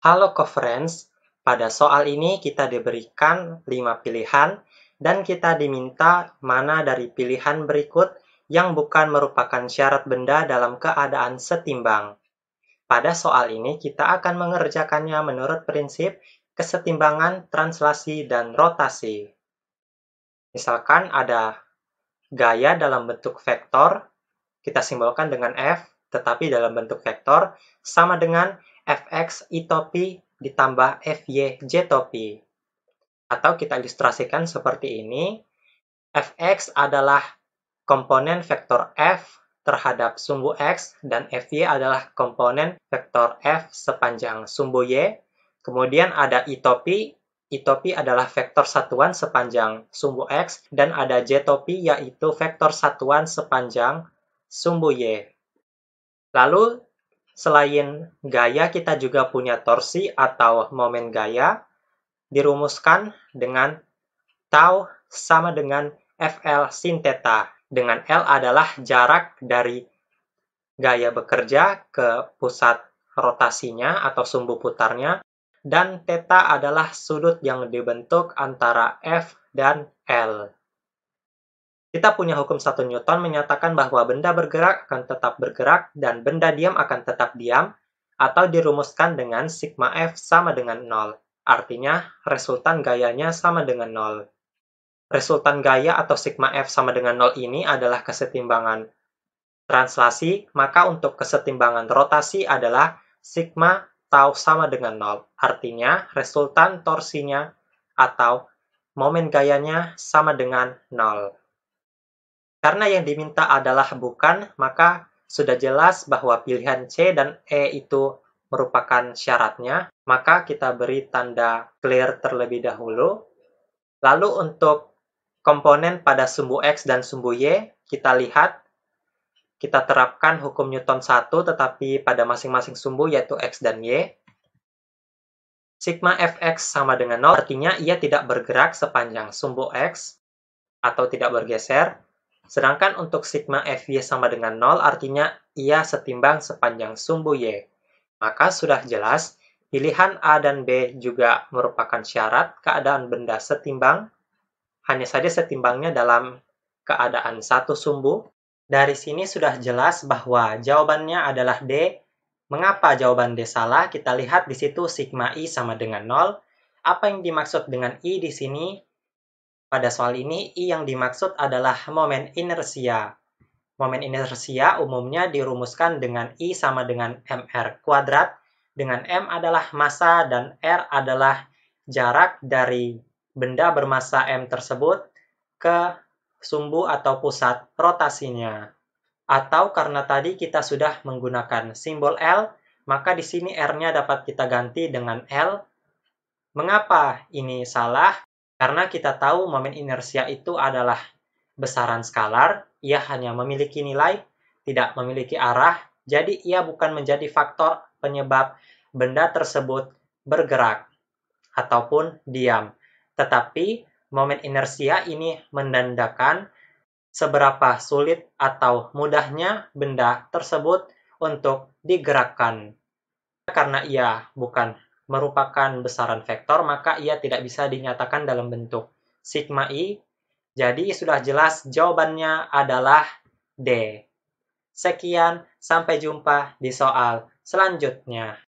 Halo co-friends, pada soal ini kita diberikan 5 pilihan dan kita diminta mana dari pilihan berikut yang bukan merupakan syarat benda dalam keadaan setimbang. Pada soal ini kita akan mengerjakannya menurut prinsip kesetimbangan, translasi, dan rotasi. Misalkan ada gaya dalam bentuk vektor, kita simbolkan dengan F, tetapi dalam bentuk vektor sama dengan fx i topi ditambah fy j topi. Atau kita ilustrasikan seperti ini. fx adalah komponen vektor f terhadap sumbu x dan fy adalah komponen vektor f sepanjang sumbu y. Kemudian ada i topi. I topi adalah vektor satuan sepanjang sumbu x dan ada j topi yaitu vektor satuan sepanjang sumbu y. Lalu Selain gaya, kita juga punya torsi atau momen gaya, dirumuskan dengan tau sama dengan FL sin theta, dengan L adalah jarak dari gaya bekerja ke pusat rotasinya atau sumbu putarnya, dan theta adalah sudut yang dibentuk antara F dan L. Kita punya hukum 1 Newton menyatakan bahwa benda bergerak akan tetap bergerak dan benda diam akan tetap diam atau dirumuskan dengan sigma F sama dengan 0. Artinya, resultan gayanya sama dengan 0. Resultan gaya atau sigma F sama dengan 0 ini adalah kesetimbangan translasi, maka untuk kesetimbangan rotasi adalah sigma tau sama dengan 0. Artinya, resultan torsinya atau momen gayanya sama dengan 0. Karena yang diminta adalah bukan, maka sudah jelas bahwa pilihan C dan E itu merupakan syaratnya, maka kita beri tanda clear terlebih dahulu. Lalu untuk komponen pada sumbu X dan sumbu Y, kita lihat kita terapkan hukum Newton 1 tetapi pada masing-masing sumbu yaitu X dan Y. Sigma Fx sama dengan 0 artinya ia tidak bergerak sepanjang sumbu X atau tidak bergeser. Sedangkan untuk sigma Fy sama dengan 0 artinya ia setimbang sepanjang sumbu Y. Maka sudah jelas pilihan A dan B juga merupakan syarat keadaan benda setimbang, hanya saja setimbangnya dalam keadaan satu sumbu. Dari sini sudah jelas bahwa jawabannya adalah D. Mengapa jawaban D salah? Kita lihat di situ sigma I sama dengan 0. Apa yang dimaksud dengan I di sini? Pada soal ini, I yang dimaksud adalah momen inersia. Momen inersia umumnya dirumuskan dengan I sama dengan mr kuadrat, dengan M adalah massa dan R adalah jarak dari benda bermassa M tersebut ke sumbu atau pusat rotasinya. Atau karena tadi kita sudah menggunakan simbol L, maka di sini R-nya dapat kita ganti dengan L. Mengapa ini salah? Karena kita tahu momen inersia itu adalah besaran skalar, ia hanya memiliki nilai, tidak memiliki arah, jadi ia bukan menjadi faktor penyebab benda tersebut bergerak ataupun diam. Tetapi momen inersia ini menandakan seberapa sulit atau mudahnya benda tersebut untuk digerakkan. Karena ia bukan merupakan besaran vektor, maka ia tidak bisa dinyatakan dalam bentuk sigma i. Jadi sudah jelas jawabannya adalah D. Sekian, sampai jumpa di soal selanjutnya.